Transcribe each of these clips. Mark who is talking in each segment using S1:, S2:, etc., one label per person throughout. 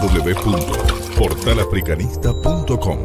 S1: www.portalafricanista.com.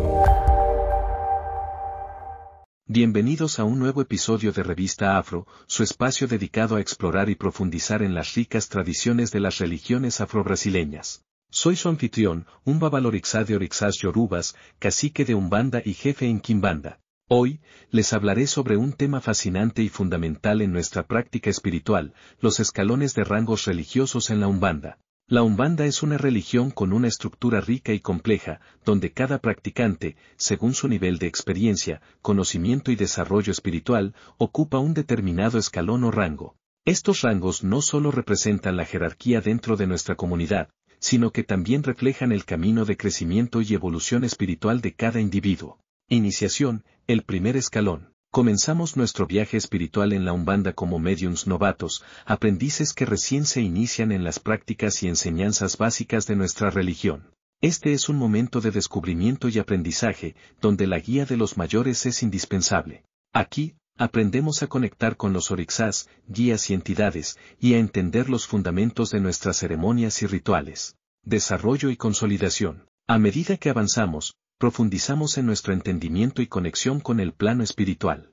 S1: Bienvenidos a un nuevo episodio de Revista Afro, su espacio dedicado a explorar y profundizar en las ricas tradiciones de las religiones afrobrasileñas. Soy su anfitrión, un babalorixá de Orixás Yorubas, cacique de Umbanda y jefe en kimbanda. Hoy, les hablaré sobre un tema fascinante y fundamental en nuestra práctica espiritual, los escalones de rangos religiosos en la Umbanda. La Umbanda es una religión con una estructura rica y compleja, donde cada practicante, según su nivel de experiencia, conocimiento y desarrollo espiritual, ocupa un determinado escalón o rango. Estos rangos no solo representan la jerarquía dentro de nuestra comunidad, sino que también reflejan el camino de crecimiento y evolución espiritual de cada individuo. Iniciación, el primer escalón. Comenzamos nuestro viaje espiritual en la Umbanda como mediums novatos, aprendices que recién se inician en las prácticas y enseñanzas básicas de nuestra religión. Este es un momento de descubrimiento y aprendizaje, donde la guía de los mayores es indispensable. Aquí, aprendemos a conectar con los orixás, guías y entidades, y a entender los fundamentos de nuestras ceremonias y rituales. Desarrollo y consolidación. A medida que avanzamos, profundizamos en nuestro entendimiento y conexión con el plano espiritual.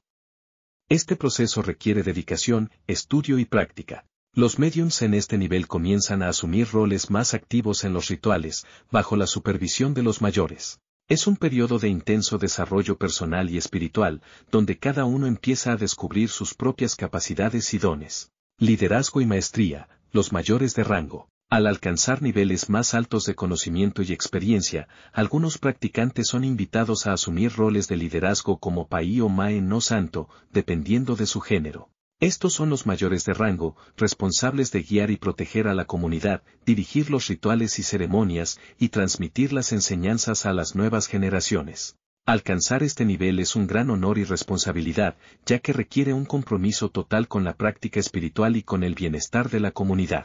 S1: Este proceso requiere dedicación, estudio y práctica. Los mediums en este nivel comienzan a asumir roles más activos en los rituales, bajo la supervisión de los mayores. Es un periodo de intenso desarrollo personal y espiritual, donde cada uno empieza a descubrir sus propias capacidades y dones. Liderazgo y maestría, los mayores de rango. Al alcanzar niveles más altos de conocimiento y experiencia, algunos practicantes son invitados a asumir roles de liderazgo como Pai o Mae no santo, dependiendo de su género. Estos son los mayores de rango, responsables de guiar y proteger a la comunidad, dirigir los rituales y ceremonias, y transmitir las enseñanzas a las nuevas generaciones. Alcanzar este nivel es un gran honor y responsabilidad, ya que requiere un compromiso total con la práctica espiritual y con el bienestar de la comunidad.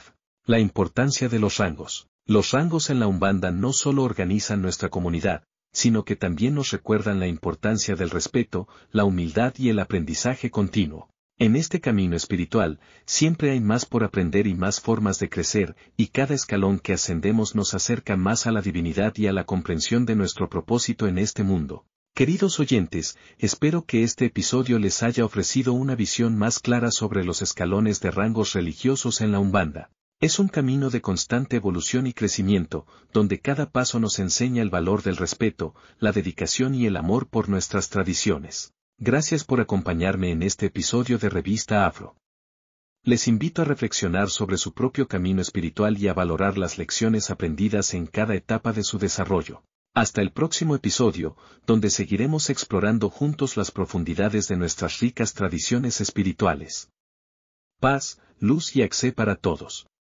S1: La importancia de los rangos. Los rangos en la Umbanda no solo organizan nuestra comunidad, sino que también nos recuerdan la importancia del respeto, la humildad y el aprendizaje continuo. En este camino espiritual, siempre hay más por aprender y más formas de crecer, y cada escalón que ascendemos nos acerca más a la divinidad y a la comprensión de nuestro propósito en este mundo. Queridos oyentes, espero que este episodio les haya ofrecido una visión más clara sobre los escalones de rangos religiosos en la Umbanda. Es un camino de constante evolución y crecimiento, donde cada paso nos enseña el valor del respeto, la dedicación y el amor por nuestras tradiciones. Gracias por acompañarme en este episodio de Revista Afro. Les invito a reflexionar sobre su propio camino espiritual y a valorar las lecciones aprendidas en cada etapa de su desarrollo. Hasta el próximo episodio, donde seguiremos explorando juntos las profundidades de nuestras ricas tradiciones espirituales. Paz, luz y acceso para todos.